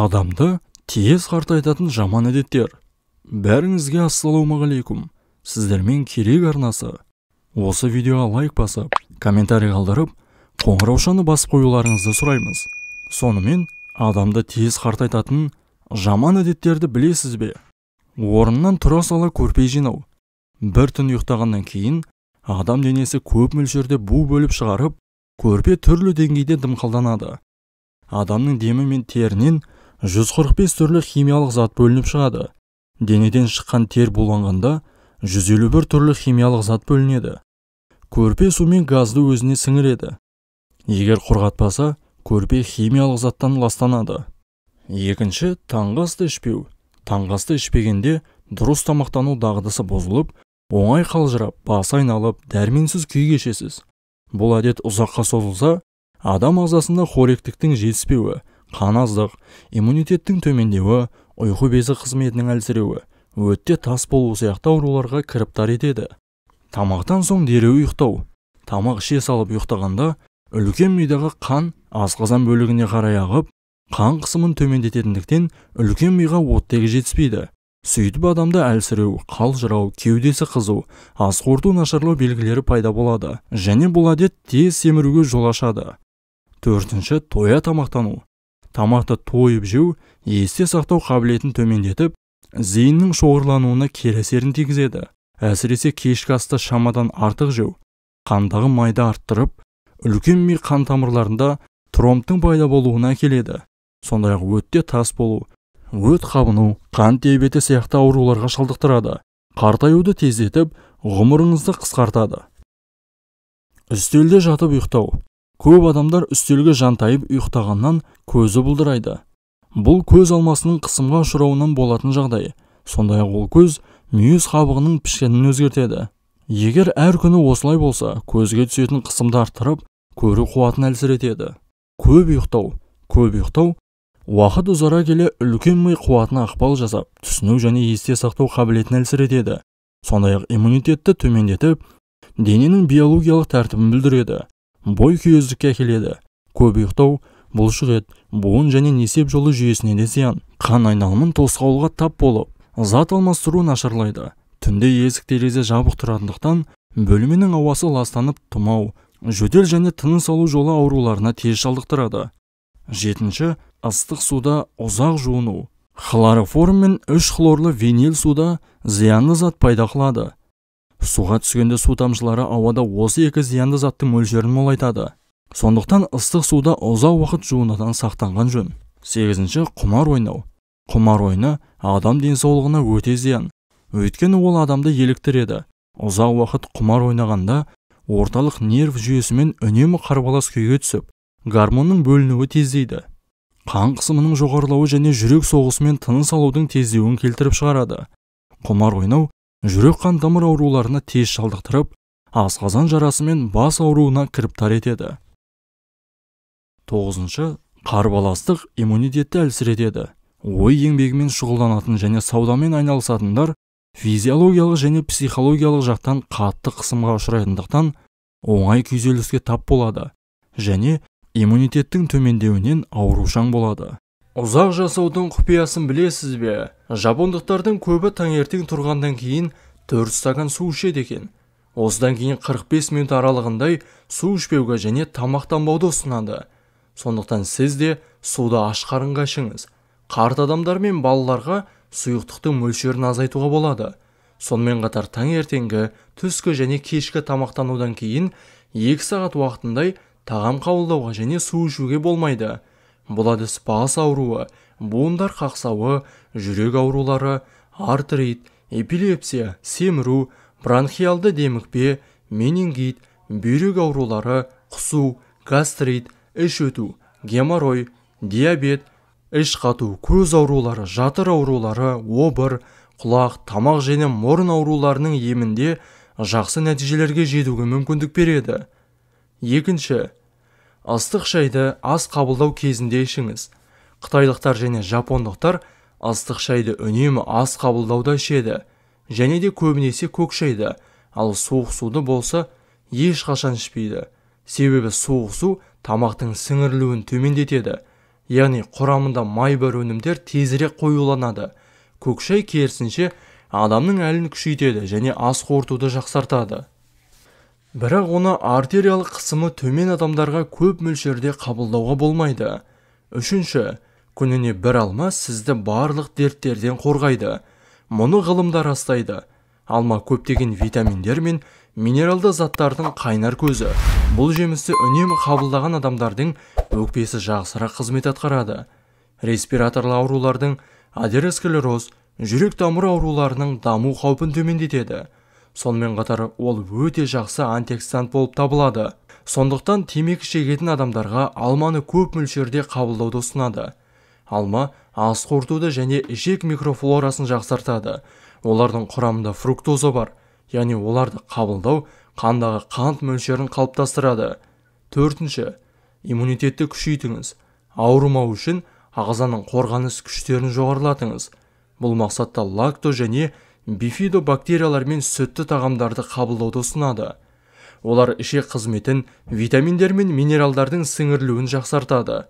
адамды тез қартайтатын жаман әдеттер бәріңізге ассалаумағалейкум сіздермен керек арнасы осы видеоға лайк басып комментарий қалдырып қоңыраушаны басып қоюларыңызды сұраймыз сонымен адамды тез қартайтатын жаман әдеттерді білесіз бе орнынан тұра сала көрпе жинау бір түн ұйықтағаннан кейін адам денесі көп мөлшерде бу бөліп шығарып көрпе түрлі деңгейде дымқылданады адамның демі мен терінен 145 түрлі химиялық зат бөлініп шығады. Денеден шыққан тер буланғанда 151 түрлі химиялық зат бөлінеді. Көрпе су мен газды өзіне сіңіреді. Егер құрғатпаса, көрпе химиялық заттан ластанады. Екінші, таңғасты ішпеу. Таңғасты ішпегенде дұрыс тамақтану дағдысы бұзылып, оңай қалжырап, бас айналып, дәрменсіз күй кешесіз. Бұл әдет ұзаққа созылса, адам ағзасында қоректіктің жетіспеуі қан аздық иммунитеттің төмендеуі ұйқы безі қызметінің әлсіреуі өтте тас болу сияқты ауруларға кіріптар етеді тамақтан соң дереу ұйықтау тамақ іше салып ұйықтағанда үлкен мидағы қан асқазан бөлігіне қарай ағып қан қысымын төмендететіндіктен үлкен миға оттегі жетіспейді сөйтіп адамда әлсіреу қалжырау кеудесі қызу ас қорыту нашарлау белгілері пайда болады және бұл әдет тез семіруге жол ашады төртінші тоя тамақтану тамақты тойып жеу есте сақтау қабілетін төмендетіп зейіннің шоғырлануына кері әсерін тигізеді әсіресе кешкі асты шамадан артық жеу қандағы майды арттырып үлкен ми қан тамырларында тромбтың пайда болуына келеді. сондай ақ өтте тас болу өт қабыну қант диабеті сияқты ауруларға шалдықтырады қартаюды тездетіп ғұмырыңызды қысқартады үстелде жатып ұйықтау көп адамдар үстелге жантайып ұйықтағаннан көзі бұлдырайды бұл көз алмасының қысымға ұшырауынан болатын жағдай сондай ақ ол көз мүйіз қабығының пішінін өзгертеді егер әр күні осылай болса көзге түсетін қысымды арттырып көру қуатын әлсіретеді көп ұйықтау көп ұйықтау уақыт ұзара келе үлкен ми қуатына ықпал жасап түсіну және есте сақтау қабілетін әлсіретеді сондай ақ иммунитетті төмендетіп дененің биологиялық тәртібін бүлдіреді бой күйездікке әкеледі көп ұйықтау бұлшық ет буын және несеп жолы жүйесіне де зиян қан айналымын тосқауылға тап болып зат алмастыру нашарлайды түнде есік терезе жабық тұратындықтан бөлменің ауасы ластанып тұмау жөтел және тыныс алу жолы ауруларына тез шалдықтырады жетінші ыстық суда ұзақ жуыну хлороформ мен үш хлорлы винил суда зиянды зат пайда қылады суға түскенде су тамшылары ауада осы екі зиянды заттың мөлшерін молайтады сондықтан ыстық суда ұзақ уақыт жуынудан сақтанған жөн сегізінші құмар ойнау құмар ойыны адам денсаулығына өте зиян өйткені ол адамды еліктіреді ұзақ уақыт құмар ойнағанда орталық нерв жүйесімен үнемі қарбалас күйге түсіп гормонның бөлінуі тездейді қан қысымының жоғарылауы және жүрек соғысы мен тыныс алудың тездеуін келтіріп шығарады құмар ойнау жүрек қан тамыр ауруларына тез шалдықтырып асқазан жарасы мен бас ауруына кіріптар етеді тоғызыншы қарбаластық иммунитетті әлсіретеді ой еңбегімен шұғылданатын және саудамен айналысатындар физиологиялық және психологиялық жақтан қатты қысымға ұшырайтындықтан оңай күйзеліске тап болады және иммунитеттің төмендеуінен аурушаң болады ұзақ жасаудың құпиясын білесіз бе жапондықтардың көбі таңертең тұрғандан кейін 4 стакан су ішеді екен осыдан кейін 45 минут аралығындай су ішпеуге және тамақтанбауды ұсынады сондықтан сіз де суды аш қарынға ішіңіз қарт адамдар мен балаларға сұйықтықтың мөлшерін азайтуға болады сонымен қатар таңертеңгі түскі және кешкі тамақтанудан кейін 2 сағат уақытындай тағам қабылдауға және су ішуге болмайды бұл әдіс бас ауруы буындар қақсауы жүрек аурулары артрит эпилепсия семіру бронхиалды демікпе менингит бүйрек аурулары құсу гастрит іш өту геморрой диабет іш қату көз аурулары жатыр аурулары обыр құлақ тамақ және мұрын ауруларының емінде жақсы нәтижелерге жетуге мүмкіндік береді екінші ыстық шайды ас қабылдау кезінде ішіңіз қытайлықтар және жапондықтар ыстық шайды үнемі ас қабылдауда ішеді және де көбінесе көк шайды ал суық суды болса ешқашан ішпейді себебі суық су тамақтың сіңірілуін төмендетеді яғни құрамында май бар өнімдер тезірек қоюланады көк шай керісінше адамның әлін күшейтеді және ас қорытуды жақсартады бірақ оны артериялық қысымы төмен адамдарға көп мөлшерде қабылдауға болмайды үшінші күніне бір алма сізді барлық дерттерден қорғайды мұны ғылымдар растайды алма көптеген витаминдер мен минералды заттардың қайнар көзі бұл жемісті үнемі қабылдаған адамдардың өкпесі жақсырақ қызмет атқарады респираторлы аурулардың атеросклероз жүрек тамыр ауруларының даму қаупін төмендетеді сонымен қатар ол өте жақсы антиоксидант болып табылады сондықтан темекі шегетін адамдарға алманы көп мөлшерде қабылдауды ұсынады алма ас қорытуды және ішек микрофлорасын жақсартады олардың құрамында фруктоза бар яғни оларды қабылдау қандағы қант мөлшерін қалыптастырады төртінші иммунитетті күшейтіңіз ауырмау үшін ағзаның қорғаныс күштерін жоғарылатыңыз бұл мақсатта лакто және бифидо-бактериялар мен сүтті тағамдарды қабылдауды ұсынады олар іше қызметін витаминдер мен минералдардың сіңірілуін жақсартады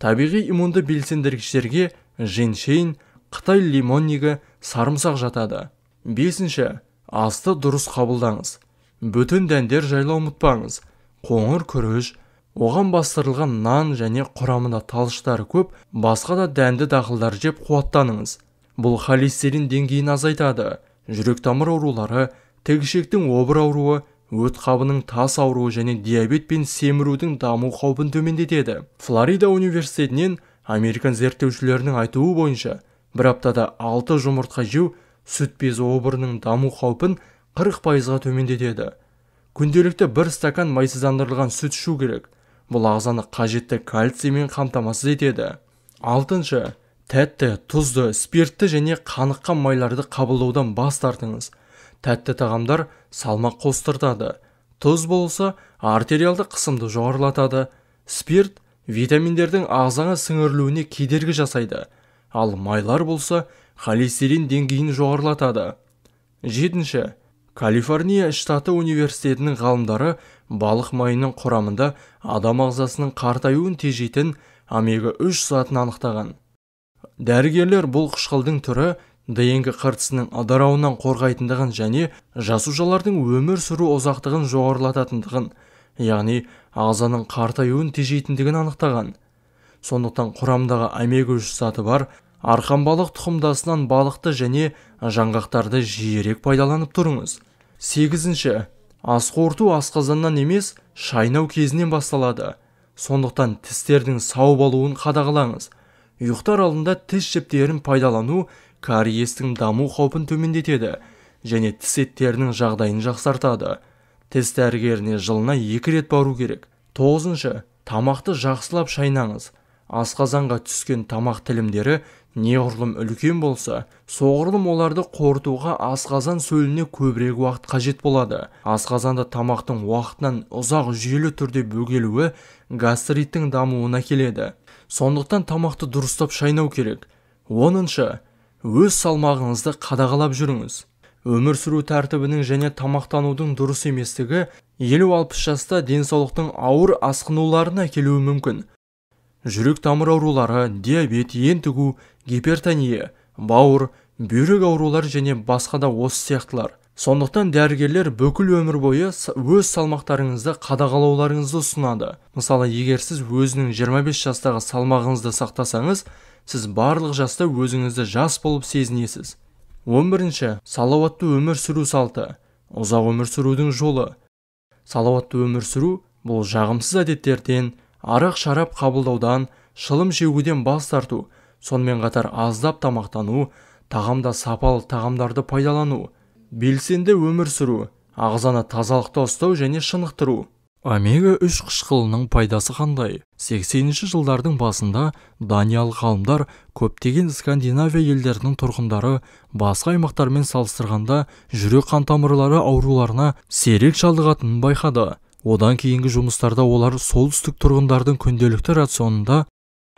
табиғи иммунды белсендіргіштерге женьшень қытай лимоннигі сарымсақ жатады бесінші асты дұрыс қабылдаңыз бүтін дәндер жайлы ұмытпаңыз қоңыр күріш оған бастырылған нан және құрамында талшықтары көп басқа да дәнді дақылдар жеп қуаттаныңыз бұл холестерин деңгейін азайтады жүрек тамыр аурулары ішектің обыр ауруы өт қабының тас ауруы және диабет пен семірудің даму қаупін төмендетеді флорида университетінен американ зерттеушілерінің айтуы бойынша бір аптада 6 жұмыртқа жеу сүт безі обырының даму қаупін 40 пайызға төмендетеді күнделікті бір стакан майсыздандырылған сүт ішу керек бұл ағзаны қажетті кальциймен қамтамасыз етеді алтыншы тәтті тұзды спиртті және қаныққан майларды қабылдаудан бас тартыңыз тәтті тағамдар салмақ қостыртады тұз болса артериалды қысымды жоғарылатады спирт витаминдердің ағзаға сіңірілуіне кедергі жасайды ал майлар болса холестерин деңгейін жоғарылатады жетінші калифорния штаты университетінің ғалымдары балық майының құрамында адам ағзасының қартаюын тежейтін омега 3 затын анықтаған дәрігерлер бұл қышқылдың түрі днк қыртысының ыдырауынан қорғайтындығын және жасушалардың өмір сүру ұзақтығын жоғарылататындығын яғни ағзаның қартаюын тежейтіндігін анықтаған сондықтан құрамдағы омега үш заты бар арқанбалық тұқымдасынан балықты және жаңғақтарды жиірек пайдаланып тұрыңыз сегізінші ас асқазаннан емес шайнау кезінен басталады сондықтан тістердің сау болуын қадағалаңыз ұйықтар алдында тіс жіптерін пайдалану кариестің даму қаупін төмендетеді және тіс еттерінің жағдайын жақсартады тіс дәрігеріне жылына екі рет бару керек тоғызыншы тамақты жақсылап шайнаңыз асқазанға түскен тамақ тілімдері неғұрлым үлкен болса соғұрлым оларды қорытуға асқазан сөліне көбірек уақыт қажет болады асқазанда тамақтың уақытынан ұзақ жүйелі түрде бөгелуі гастриттің дамуына келеді сондықтан тамақты дұрыстап шайнау керек оныншы өз салмағыңызды қадағалап жүріңіз өмір сүру тәртібінің және тамақтанудың дұрыс еместігі елу алпыс жаста денсаулықтың ауыр асқынуларына әкелуі мүмкін жүрек тамыр аурулары диабет ентігу гипертония бауыр бүйрек аурулары және басқа да осы сияқтылар сондықтан дәрігерлер бүкіл өмір бойы өз салмақтарыңызды қадағалауларыңызды ұсынады мысалы егер сіз өзінің 25 жастағы салмағыңызды сақтасаңыз сіз барлық жаста өзіңізді жас болып сезінесіз 11 салауатты өмір сүру салты ұзақ өмір сүрудің жолы салауатты өмір сүру бұл жағымсыз әдеттерден арақ шарап қабылдаудан шылым шегуден бас тарту сонымен қатар аздап тамақтану тағамда сапалы тағамдарды пайдалану белсенді өмір сүру ағзаны тазалықта ұстау және шынықтыру омега үш қышқылының пайдасы қандай 80 жылдардың басында даниялық ғалымдар көптеген скандинавия елдерінің тұрғындары басқа аймақтармен салыстырғанда жүрек қан тамырлары ауруларына сирек шалдығатынын байқады одан кейінгі жұмыстарда олар солтүстік тұрғындардың күнделікті рационында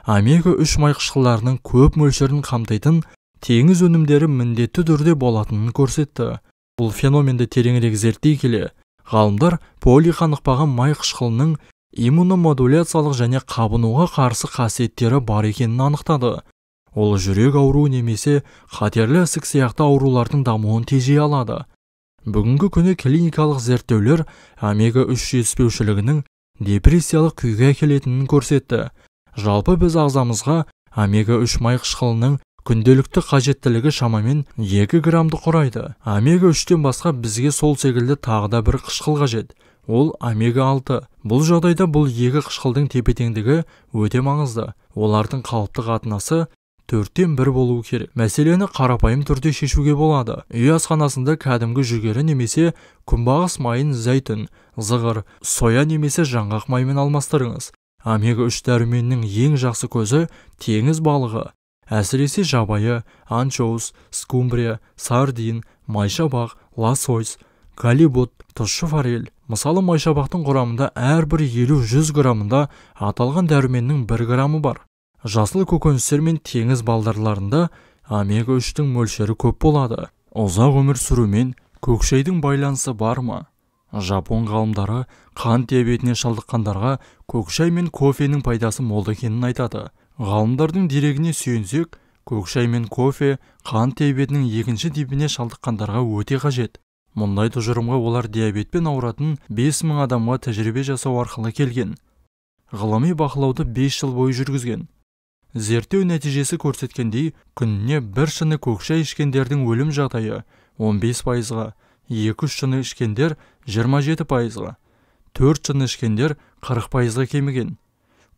омега үш май қышқылдарының көп мөлшерін қамтайтын теңіз өнімдері міндетті түрде болатынын көрсетті бұл феноменді тереңірек зерттей келе ғалымдар полиқанықпаған май қышқылының иммуномодуляциялық және қабынуға қарсы қасиеттері бар екенін анықтады ол жүрек ауруы немесе қатерлі ісік сияқты аурулардың дамуын тежей алады бүгінгі күні клиникалық зерттеулер омега 3 жетіспеушілігінің депрессиялық күйге әкелетінін көрсетті жалпы біз ағзамызға омега 3 май қышқылының күнделікті қажеттілігі шамамен 2 граммды құрайды омега 3-тен басқа бізге сол секілді тағы да бір қышқыл қажет ол омега 6 бұл жағдайда бұл екі қышқылдың тепе теңдігі өте маңызды олардың қалыпты қатынасы төрттен бір болуы керек мәселені қарапайым түрде шешуге болады үй асханасында кәдімгі жүгері немесе күнбағыс майын зәйтүн зығыр соя немесе жаңғақ маймен алмастырыңыз омега үш дәруменінің ең жақсы көзі теңіз балығы әсіресе жабайы анчоус скумбрия сардин майшабақ лосось калибут тұщы форель мысалы майшабақтың құрамында әрбір елу жүз граммында аталған дәруменнің бір граммы бар жасыл көкөністер мен теңіз балдарларында омега 3-тің мөлшері көп болады ұзақ өмір сүрумен көкшайдың байланысы бар ма жапон ғалымдары қант диабетіне шалдыққандарға көкшай мен кофенің пайдасы мол екенін айтады ғалымдардың дерегіне сүйенсек көкшай мен кофе қант диабетінің екінші типіне шалдыққандарға өте қажет мұндай тұжырымға олар диабетпен ауыратын 5000 адамға тәжірибе жасау арқылы келген ғылыми бақылауды 5 жыл бойы жүргізген зерттеу нәтижесі көрсеткендей күніне бір шыны көкшай ішкендердің өлім жағдайы 15 пайызға екі үш шыны ішкендер 27 пайызға төрт шыны ішкендер 40 пайызға кеміген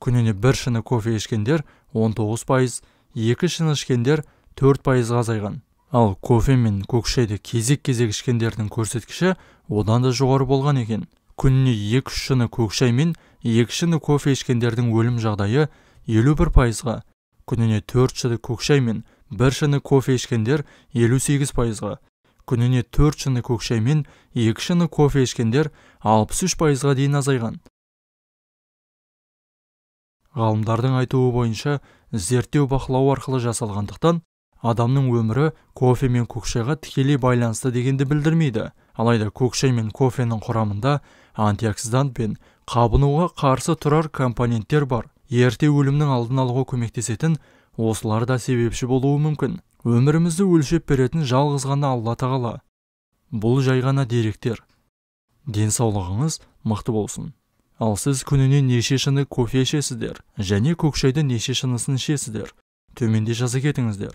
күніне бір шыны кофе ішкендер 19 пайыз екі шыны ішкендер 4 пайызға азайған ал кофе мен көкшайды кезек кезек ішкендердің көрсеткіші одан да жоғары болған екен күніне екі үш шыны көкшай мен екі шыны кофе ішкендердің өлім жағдайы елу пайызға күніне төрт шыны көк мен бір шыны кофе ішкендер елу пайызға күніне төрт шыны көк мен екі шыны кофе ішкендер алпыс пайызға дейін азайған ғалымдардың айтуы бойынша зерттеу бақылау арқылы жасалғандықтан адамның өмірі кофе мен көкшайға тікелей байланысты дегенді білдірмейді алайда көкшай мен кофенің құрамында антиоксидант пен қабынуға қарсы тұрар компоненттер бар ерте өлімнің алдын алуға көмектесетін осылар да себепші болуы мүмкін өмірімізді өлшеп беретін жалғыз ғана алла тағала бұл жай ғана деректер денсаулығыңыз мықты болсын ал сіз күніне неше шыны кофе ішесіздер және көк шайды неше шынысын ішесіздер төменде жаза кетіңіздер